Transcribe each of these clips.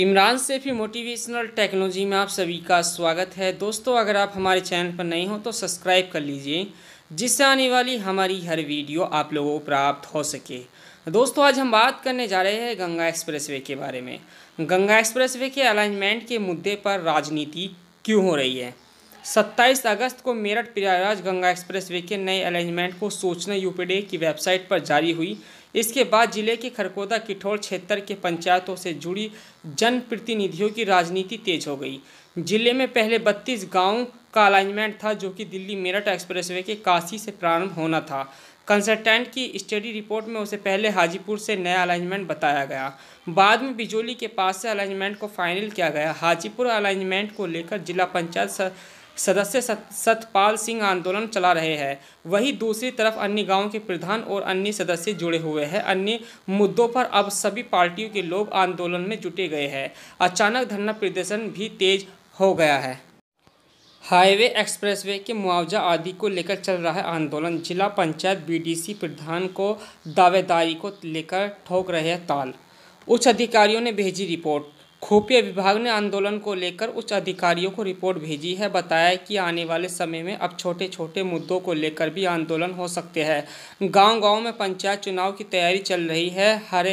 Imran Saifee motivational technology में आप सभी का स्वागत है दोस्तों अगर आप हमारे चैनल पर नहीं हो तो सब्सक्राइब कर लीजिए जिससे आने वाली हमारी हर वीडियो आप लोगों को प्राप्त हो सके दोस्तों आज हम बात करने जा रहे हैं गंगा एक्सप्रेसवे के बारे में गंगा एक्सप्रेसवे के अलाइनमेंट के मुद्दे पर राजनीति क्यों हो रही है सत्ताईस अगस्त को मेरठ प्रयागराज गंगा एक्सप्रेस के नए अलाइनमेंट को सूचना यूपीडे की वेबसाइट पर जारी हुई इसके बाद जिले के खरकोदा किठौर क्षेत्र के पंचायतों से जुड़ी जनप्रतिनिधियों की राजनीति तेज हो गई जिले में पहले 32 गाँव का अलाइनमेंट था जो कि दिल्ली मेरठ एक्सप्रेसवे के काशी से प्रारंभ होना था कंसल्टेंट की स्टडी रिपोर्ट में उसे पहले हाजीपुर से नया अलाइनमेंट बताया गया बाद में बिजोली के पास से अलाइनमेंट को फाइनल किया गया हाजीपुर अलाइनमेंट को लेकर जिला पंचायत सदस्य सतपाल सिंह आंदोलन चला रहे हैं वहीं दूसरी तरफ अन्य गाँव के प्रधान और अन्य सदस्य जुड़े हुए हैं अन्य मुद्दों पर अब सभी पार्टियों के लोग आंदोलन में जुटे गए हैं अचानक धरना प्रदर्शन भी तेज हो गया है हाईवे एक्सप्रेसवे के मुआवजा आदि को लेकर चल रहा है आंदोलन जिला पंचायत बीडीसी प्रधान को दावेदारी को लेकर ठोक रहे हैं ताल उच्च अधिकारियों ने भेजी रिपोर्ट खुफिया विभाग ने आंदोलन को लेकर उच्च अधिकारियों को रिपोर्ट भेजी है बताया कि आने वाले समय में अब छोटे छोटे मुद्दों को लेकर भी आंदोलन हो सकते हैं गांव-गांव में पंचायत चुनाव की तैयारी चल रही है हर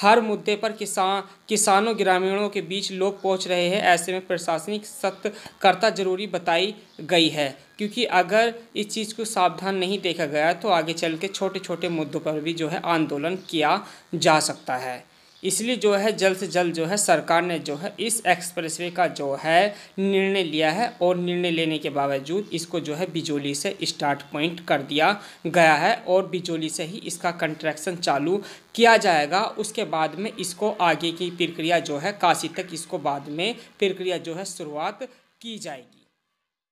हर मुद्दे पर किसान किसानों ग्रामीणों के बीच लोग पहुंच रहे हैं ऐसे में प्रशासनिक सतर्कता जरूरी बताई गई है क्योंकि अगर इस चीज़ को सावधान नहीं देखा गया तो आगे चल के छोटे छोटे मुद्दों पर भी जो है आंदोलन किया जा सकता है इसलिए जो है जल्द से जल्द जो है सरकार ने जो है इस एक्सप्रेसवे का जो है निर्णय लिया है और निर्णय लेने के बावजूद इसको जो है बिजोली से स्टार्ट पॉइंट कर दिया गया है और बिजोली से ही इसका कंट्रैक्शन चालू किया जाएगा उसके बाद में इसको आगे की प्रक्रिया जो है काशी तक इसको बाद में प्रक्रिया जो है शुरुआत की जाएगी